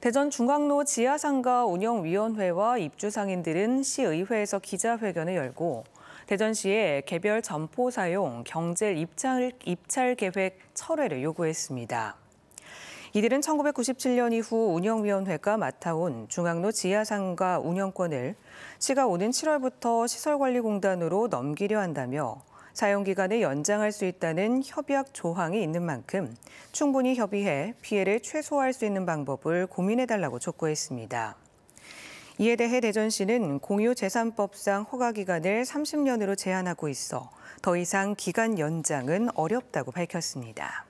대전 중앙로 지하상가 운영위원회와 입주상인들은 시의회에서 기자회견을 열고 대전시에 개별 점포 사용 경제 입찰, 입찰 계획 철회를 요구했습니다. 이들은 1997년 이후 운영위원회가 맡아온 중앙로 지하상가 운영권을 시가 오는 7월부터 시설관리공단으로 넘기려 한다며 사용 기간을 연장할 수 있다는 협약 조항이 있는 만큼 충분히 협의해 피해를 최소화할 수 있는 방법을 고민해달라고 촉구했습니다. 이에 대해 대전시는 공유재산법상 허가기간을 30년으로 제한하고 있어 더 이상 기간 연장은 어렵다고 밝혔습니다.